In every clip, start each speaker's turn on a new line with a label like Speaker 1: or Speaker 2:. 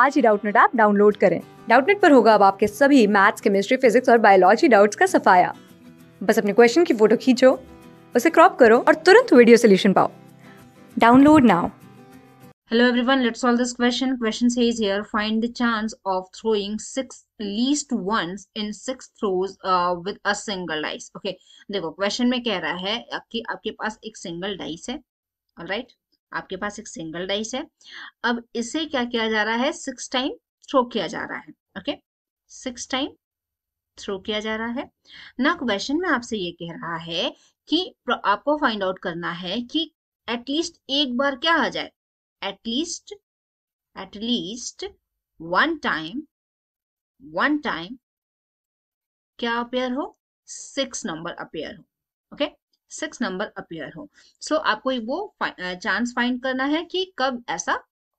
Speaker 1: आज ही Doubtnut app download करें डाउटनेट पर होगा अब आपके सभी मैथ्स केमिस्ट्री फिजिक्स और बायोलॉजी डाउट्स का सफाया बस अपने क्वेश्चन की फोटो खींचो उसे क्रॉप करो और तुरंत वीडियो सोल्यूशन पाओ download now hello everyone let's solve this question question says here find the chance of throwing six least once in six throws with a single dice okay देखो question में कह रहा है कि आपके पास एक सिंगल डाइस है, ऑलराइट right? आपके पास एक सिंगल डाइस है अब इसे क्या किया जा रहा है सिक्स टाइम थ्रो किया जा रहा है ओके सिक्स टाइम थ्रो किया जा रहा है ना क्वेश्चन में आपसे ये कह रहा है कि आपको फाइंड आउट करना है कि एटलीस्ट एक बार क्या आ जाए at least at least one time one time क्या अपेयर हो सिक्स नंबर अपेयर हो okay okay? Six number appear हो सो so, आपको वो चांस फाइंड करना है कि कब ऐसा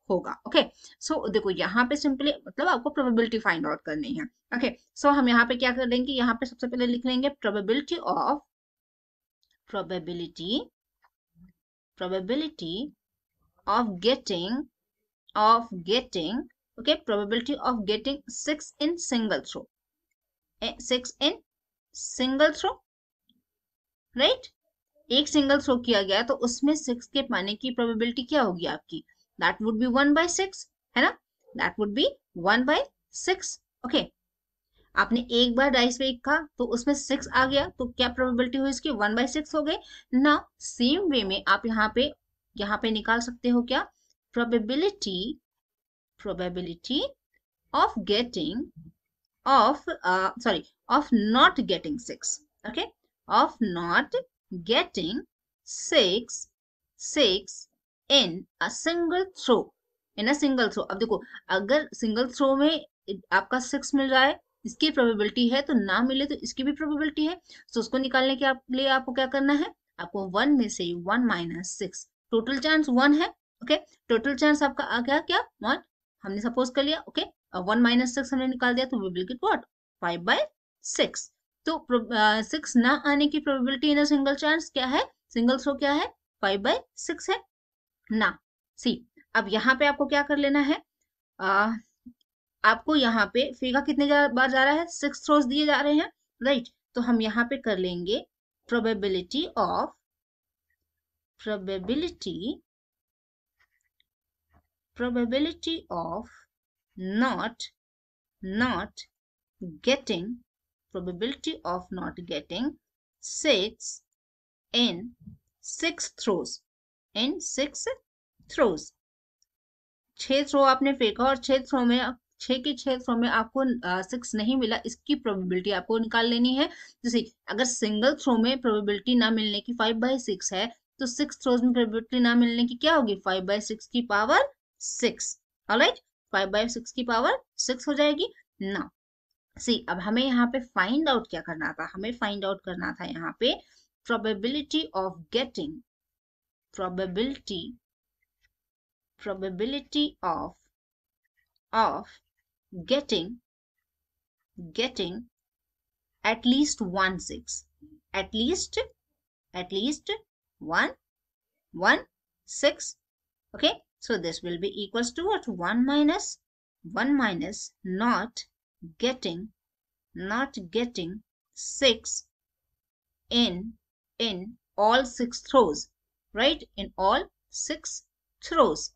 Speaker 1: होगा ओके okay? सो so, देखो यहाँ पे सिंपली मतलब आपको प्रोबेबिलिटी फाइंड आउट करनी है ओके okay? सो so, हम यहाँ पे क्या कर देंगे यहाँ पे सबसे पहले लिख लेंगे probability of probability probability of getting of getting okay probability of getting six in single throw six in single throw right एक सिंगल थ्रो किया गया तो उसमें सिक्स के पाने की प्रोबेबिलिटी क्या होगी आपकी that would be one by six है ना that would be one by six okay आपने एक बार डाइस पे कहा तो उसमें सिक्स आ गया तो क्या प्रोबेबिलिटी हुई इसकी वन बाय सिक्स हो गई ना सेम वे में आप यहाँ पे यहाँ पे निकाल सकते हो क्या probability probability of getting of sorry of not getting six okay of not getting six six in a single throw in a single throw अब देखो अगर सिंगल थ्रो में आपका सिक्स मिल रहा है इसकी प्रोबेबिलिटी है तो ना मिले तो इसकी भी प्रोबेबिलिटी है तो उसको निकालने के आप, लिए आपको क्या करना है आपको वन में से one minus six total chance one है ओके टोटल चांस आपका आ गया क्या वन हमने सपोज कर लिया ओके वन माइनस सिक्स हमने निकाल दिया तो we will get what five by six तो सिक्स ना आने की probability in a single chance क्या है सिंगल शो क्या है फाइव बाई सिक्स है ना सी अब यहाँ पे आपको क्या कर लेना है आ, आपको यहाँ पे फीका कितने जा, बार जा रहा है सिक्स थ्रोज दिए जा रहे हैं राइट तो हम यहाँ पे कर लेंगे probability of probability probability of not not getting probability of not getting 6 in 6 throws in six throws छह थ्रो आपने फेंका और छह थ्रो में छह के छह थ्रो में आपको सिक्स नहीं मिला इसकी प्रोबेबिलिटी आपको निकाल लेनी है जैसे अगर सिंगल थ्रो में प्रोबेबिलिटी ना मिलने की फाइव बाई सिक्स है तो सिक्स थ्रोज में प्रोबेबिलिटी ना मिलने की क्या होगी फाइव बाई सिक्स की power six alright five by six की पावर सिक्स हो जाएगी ना सी अब हमें यहाँ पे फाइंड आउट क्या करना था हमें फाइंड आउट करना था यहाँ पे probability of getting probability probability of of getting getting at least one six at least at least one one six okay so this will be equals to what one minus one minus not getting not getting six in in all six throws right in all six throws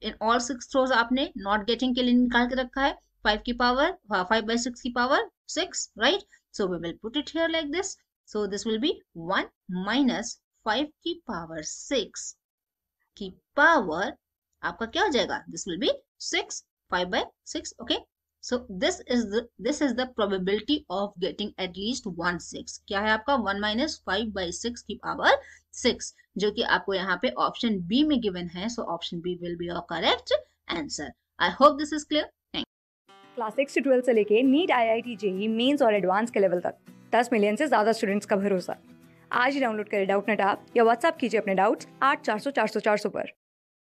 Speaker 1: in all six throws aapne not getting ke liye nikal ke rakha hai 5 ki power 5 by 6 ki power 6 right so we will put it here like this so this will be 1 minus 5 ki power 6 ki power aapka kya ho jayega this will be 6 5 by 6 okay so this is the this is the probability of getting at least one six क्या है आपका one minus five by six की power six जो कि आपको यहाँ पे option B में गिवन है so option B will be correct answer I hope this is clear class six से ट्वेल्थ से लेके NEET I I T JEE Mains और एडवांस के लेवल तक दस मिलियन से ज्यादा स्टूडेंट्स का भरोसा आज ही डाउनलोड करें डाउट नेट आप या व्हाट्सअप कीजिए अपने डाउट्स आठ चार सौ चार सौ चार सौ पर